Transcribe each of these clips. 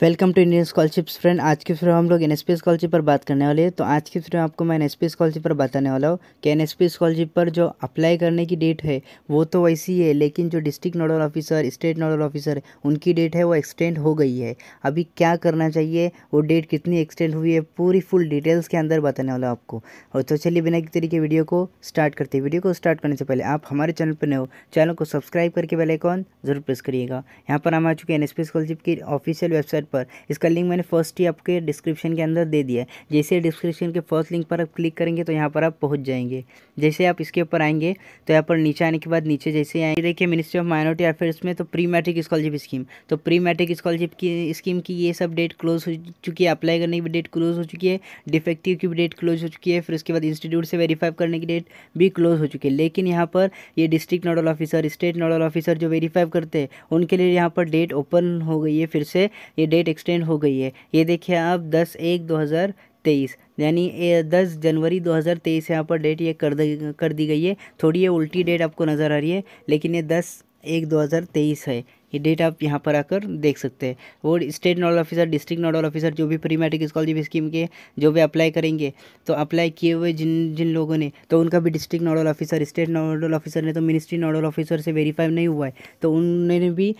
welcome to Indian scholarships friend आज के फिर हम लोग एन एस पी स्कॉलरशिप पर बात करने वाले हैं तो आज के फिर आपको मैं एन एस पी स्कॉलरशिप पर बताने वाला हूँ कि एन एस पी स्कॉलरशिप पर जो अप्लाई करने की डेट है वो तो वैसी ही है लेकिन जो district nodal officer state nodal officer उनकी डेट है वो एक्सटेंड हो गई है अभी क्या करना चाहिए वो डेट कितनी एक्सटेंड हुई है पूरी फुल डिटेल्स के अंदर बताने वाला आपको और तो चलिए बिना किसी तरीके वीडियो को स्टार्ट करते हैं वीडियो को स्टार्ट करने से पहले आप हमारे चैनल पर नए हो चैनल को सब्सक्राइब करके बेलाइकॉन जरूर प्रेस करिएगा यहाँ पर हम आ चुके हैं एन एस पी स्कॉलरशिप की ऑफिशियल वेबसाइट वेबसाइट पर इसका लिंक मैंने फर्स्ट ही आपके डिस्क्रिप्शन के अंदर दे दिया है जैसे डिस्क्रिप्शन के फर्स्ट लिंक पर आप क्लिक करेंगे तो यहाँ पर आप पहुँच जाएंगे जैसे आप इसके ऊपर आएंगे तो यहाँ पर नीचे आने के बाद नीचे जैसे आएंगे देखिए मिनिस्ट्री ऑफ माइनॉरिटी अफेयर्स में तो प्री मैट्रिक स्कॉलरशिप स्कीम तो प्री मैट्रिक स्कॉलरशिप की स्कीम की ये सब डेट क्लोज हो चुकी है अप्लाई करने की भी डेट क्लोज हो चुकी है डिफेक्टिव की भी डेट क्लोज हो चुकी है फिर उसके बाद इंस्टीट्यूट से वेरीफाई करने की डेट भी क्लोज हो चुकी है लेकिन यहाँ पर ये district nodal officer state nodal officer जो वेरीफाई करते हैं उनके लिए यहाँ पर डेट ओपन हो गई है फिर से ये डेट एक्सटेंड हो गई है ये देखिए आप दस एक दो हज़ार तेईस यानी दस जनवरी 2023 यहाँ पर डेट ये कर दी कर दी गई है थोड़ी ये उल्टी डेट आपको नज़र आ रही है लेकिन ये दस एक दो हज़ार तेईस है ये डेट आप यहाँ पर आकर देख सकते हैं वो state nodal officer district nodal officer जो भी प्री मैट्रिक स्कॉलरशिप स्कीम के जो भी अप्लाई करेंगे तो अप्लाई किए हुए जिन जिन लोगों ने तो उनका भी district nodal officer state nodal officer ने तो मिनिस्ट्री नोडल ऑफिसर से वेरीफाई नहीं हुआ है तो उन्होंने भी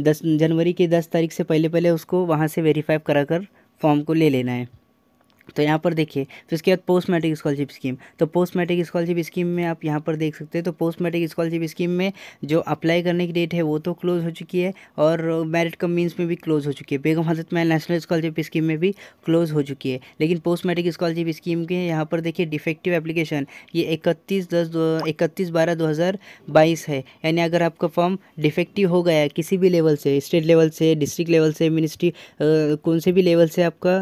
दस जनवरी की दस तारीख से पहले पहले उसको वहाँ से वेरीफाई करा कर फॉर्म को ले लेना है तो यहाँ पर देखिए फिर तो उसके बाद पोस्ट मैट्रिक स्कॉलरशिप स्कीम तो पोस्ट मैट्रिक स्कॉलरशिप स्कीम में आप यहाँ पर देख सकते हैं तो पोस्ट मैट्रिक स्कॉलरशिप स्कीम में जो अप्लाई करने की डेट है वो तो क्लोज हो चुकी है और मेरिट कम मीन्स में भी क्लोज हो चुकी है बेगम हजरत मैं नेशनल स्कॉलरशिप स्कीम में भी क्लोज हो चुकी है लेकिन पोस्ट मैट्रिक स्कॉलरशिप स्कीम के यहाँ पर देखिए डिफेक्टिव एप्लीकेशन ये इकतीस दस इकतीस बारह दो हज़ार बाईस है यानी अगर आपका फॉर्म डिफेक्टिव हो गया किसी भी लेवल से स्टेट लेवल से डिस्ट्रिक्ट लेवल से मिनिस्ट्री कौन से भी लेवल से आपका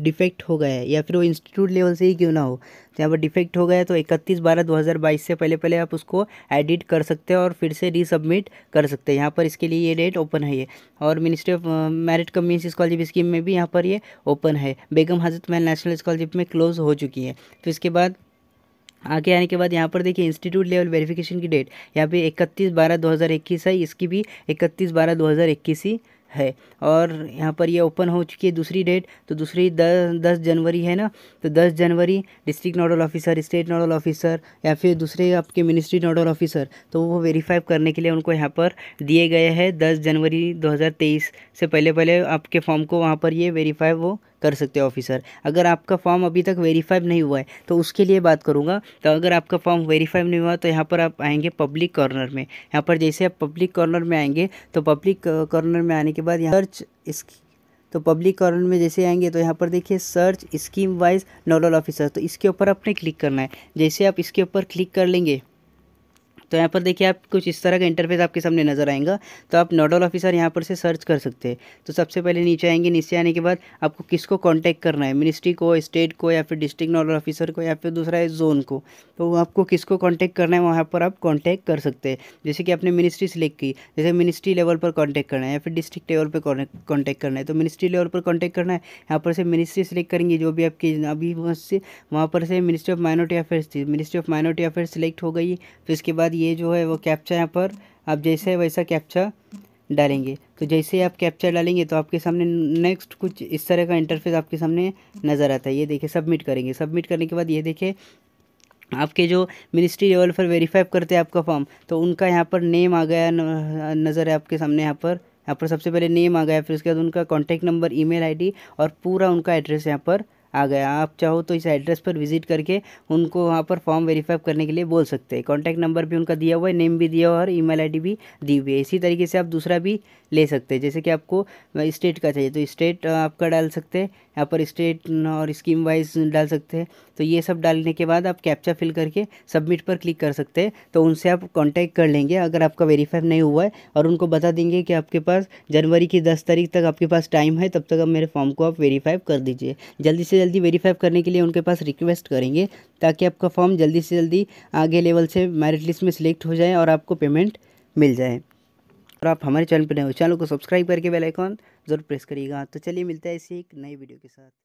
डिफेक्ट हो गया है या फिर वो इंस्टीट्यूट लेवल से ही क्यों ना हो तो यहाँ पर डिफेक्ट हो गया है तो इकतीस बारह दो हज़ार बाईस से पहले पहले आप उसको एडिट कर सकते हैं और फिर से रीसबमिट कर सकते हैं यहाँ पर इसके लिए ये डेट ओपन है ये और ministry of merit community scholarship scheme में भी यहाँ पर ये ओपन है बेगम हजरत महल नेशनल स्कॉलरशिप में क्लोज हो चुकी है तो इसके बाद आगे आने के बाद यहाँ पर देखिए इंस्टीट्यूट लेवल वेरिफिकेशन की डेट यहाँ पे इकतीस बारह दो हज़ार इक्कीस है इसकी भी इकतीस बारह दो हज़ार इक्कीस ही है और यहाँ पर ये ओपन हो चुकी है दूसरी डेट तो दूसरी दस दस जनवरी है ना तो दस जनवरी district nodal officer state nodal officer या फिर दूसरे आपके मिनिस्ट्री नोडल ऑफिसर तो वो वेरीफाई करने के लिए उनको यहाँ पर दिए गए हैं दस जनवरी 2023 से पहले पहले आपके फॉर्म को वहाँ पर ये वेरीफाई वो कर सकते हो ऑफिसर अगर आपका फॉर्म अभी तक वेरीफाइड नहीं हुआ है तो उसके लिए बात करूँगा तो अगर आपका फॉर्म वेरीफाइड नहीं हुआ तो यहाँ पर आप आएंगे पब्लिक कॉर्नर में यहाँ पर जैसे आप पब्लिक कॉर्नर में आएंगे तो पब्लिक कॉर्नर में आने के बाद यहाँ सर्च इस तो पब्लिक कॉर्नर में जैसे आएंगे तो यहाँ पर देखिए search scheme wise nodal officer तो इसके ऊपर आपने क्लिक करना है जैसे आप इसके ऊपर क्लिक कर लेंगे तो यहाँ पर देखिए आप कुछ इस तरह का इंटरफेस आपके सामने नजर आएगा तो आप नोडल ऑफिसर यहाँ पर से सर्च कर सकते हैं तो सबसे पहले नीचे आएंगे नीचे आने के बाद आपको किसको कॉन्टैक्ट करना है मिनिस्ट्री को स्टेट को या फिर डिस्ट्रिक्ट नोडल ऑफिसर को या फिर दूसरा है जोन को तो आपको किसको कॉन्टैक्ट करना है वहाँ पर आप कॉन्टैक्ट कर सकते हैं जैसे कि आपने मिनिस्ट्री सेलेक्ट की जैसे मिनिस्ट्री लेवल पर कॉन्टैक्ट करना है या फिर डिस्ट्रिक्ट लेवल पर कॉन्टैक्ट करना है तो मिनिस्ट्री लेवल पर कॉन्टैक्ट करना है यहाँ पर से मिनिस्ट्री सेलेक्ट करेंगे जो भी आपकी अभी वहाँ से वहाँ पर से मिनिस्ट्री ऑफ माइनॉरिटी अफेयर्स थी ministry of minority affairs select हो गई फिर उसके बाद ये जो है वो कैप्चा यहाँ पर आप जैसे वैसा कैप्चा डालेंगे तो जैसे ही आप कैप्चा डालेंगे तो आपके सामने नेक्स्ट कुछ इस तरह का इंटरफेस आपके सामने नज़र आता है ये देखिए सबमिट करेंगे सबमिट करने के बाद ये देखिए आपके जो मिनिस्ट्री लेवल पर वेरीफाई करते हैं आपका फॉर्म तो उनका यहाँ पर नेम आ गया नज़र है आपके सामने यहाँ पर यहाँ पर सबसे पहले नेम आ गया फिर उसके बाद उनका कॉन्टैक्ट नंबर ई मेल और पूरा उनका एड्रेस यहाँ पर आ गया आप चाहो तो इस एड्रेस पर विजिट करके उनको वहाँ पर फॉर्म वेरीफाई करने के लिए बोल सकते हैं कॉन्टैक्ट नंबर भी उनका दिया हुआ है नेम भी दिया हुआ है और ई मेल भी दी हुई है इसी तरीके से आप दूसरा भी ले सकते हैं जैसे कि आपको स्टेट का चाहिए तो स्टेट आपका डाल सकते हैं यहाँ पर स्टेट और स्कीम वाइज डाल सकते हैं तो ये सब डालने के बाद आप कैप्चा फिल करके सबमिट पर क्लिक कर सकते हैं तो उनसे आप कांटेक्ट कर लेंगे अगर आपका वेरीफाई नहीं हुआ है और उनको बता देंगे कि आपके पास जनवरी की दस तारीख तक आपके पास टाइम है तब तक आप मेरे फॉर्म को आप वेरीफाई कर दीजिए जल्दी से जल्दी वेरीफाई करने के लिए उनके पास रिक्वेस्ट करेंगे ताकि आपका फॉर्म जल्दी से जल्दी आगे लेवल से मेरिट लिस्ट में सिलेक्ट हो जाए और आपको पेमेंट मिल जाए और आप हमारे चैनल पर नए हो चैनल को सब्सक्राइब करके बेल आइकॉन जरूर प्रेस करिएगा तो चलिए मिलता है इसी एक नई वीडियो के साथ